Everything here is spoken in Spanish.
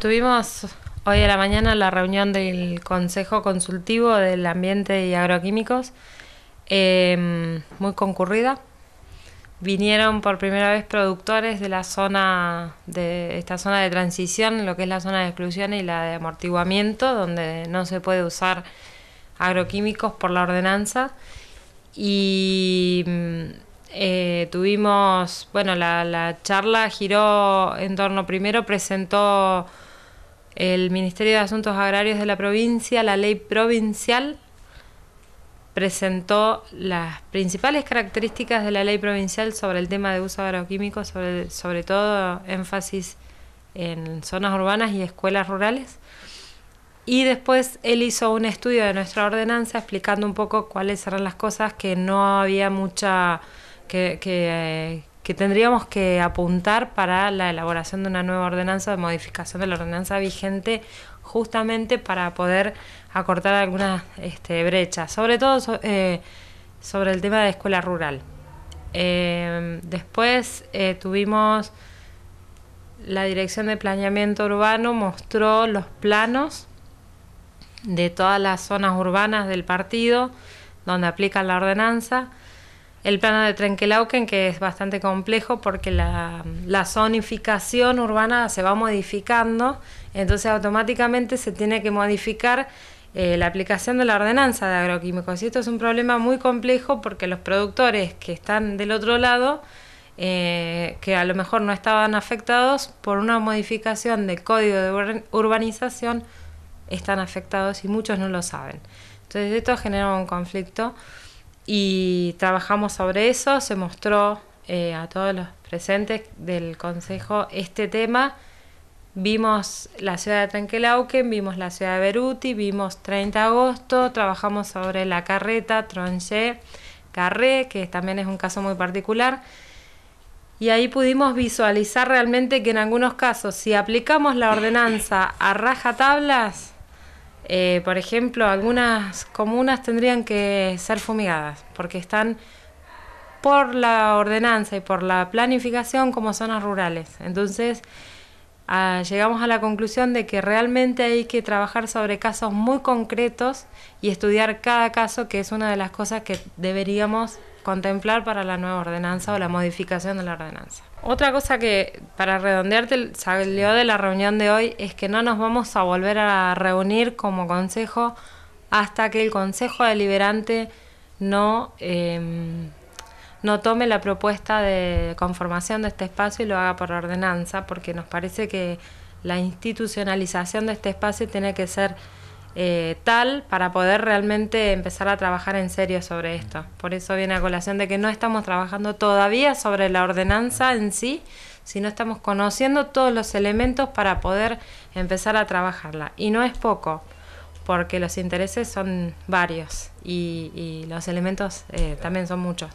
Tuvimos hoy a la mañana la reunión del Consejo Consultivo del Ambiente y Agroquímicos, em, muy concurrida. Vinieron por primera vez productores de la zona de esta zona de transición, lo que es la zona de exclusión y la de amortiguamiento, donde no se puede usar agroquímicos por la ordenanza. Y mm, eh, tuvimos, bueno, la charla giró en torno, primero presentó el Ministerio de Asuntos Agrarios de la provincia, la ley provincial, presentó las principales características de la ley provincial sobre el tema de uso agroquímico, sobre, sobre todo énfasis en zonas urbanas y escuelas rurales. Y después él hizo un estudio de nuestra ordenanza explicando un poco cuáles eran las cosas que no había mucha, que, eh, que tendríamos que apuntar para la elaboración de una nueva ordenanza de modificación de la ordenanza vigente justamente para poder acortar algunas este, brechas, sobre todo eh, sobre el tema de escuela rural. Em, después eh, tuvimos la Dirección de Planeamiento Urbano, mostró los planos de todas las zonas urbanas del partido donde aplican la ordenanza el plano de Trenquelauquen, que es bastante complejo porque la, zonificación urbana se va modificando, entonces automáticamente se tiene que modificar eh, la aplicación de la ordenanza de agroquímicos. Y esto es un problema muy complejo porque los productores que están del otro lado, eh, que a lo mejor no estaban afectados por una modificación del código de urbanización, están afectados y muchos no lo saben. Entonces esto genera un conflicto y trabajamos sobre eso, se mostró eh, a todos los presentes del Consejo este tema. Vimos la ciudad de Tranquelauquen, vimos la ciudad de Beruti, vimos 30 de agosto, trabajamos sobre la carreta, Tronché, Carré, que también es un caso muy particular. Y ahí pudimos visualizar realmente que en algunos casos, si aplicamos la ordenanza a rajatablas, eh, por ejemplo, algunas comunas tendrían que ser fumigadas porque están por la ordenanza y por la planificación como zonas rurales. Entonces, ah, llegamos a la conclusión de que realmente hay que trabajar sobre casos muy concretos y estudiar cada caso, que es una de las cosas que deberíamos contemplar para la nueva ordenanza o la modificación de la ordenanza. Otra cosa que para redondearte salió de la reunión de hoy es que no nos vamos a volver a reunir como consejo hasta que el consejo deliberante no, em, no tome la propuesta de conformación de este espacio y lo haga por ordenanza, porque nos parece que la institucionalización de este espacio tiene que ser eh, tal para poder realmente empezar a trabajar en serio sobre esto. Por eso viene a colación de que no estamos trabajando todavía sobre la ordenanza en sí, sino estamos conociendo todos los elementos para poder empezar a trabajarla. Y no es poco, porque los intereses son varios y, los elementos eh, también son muchos.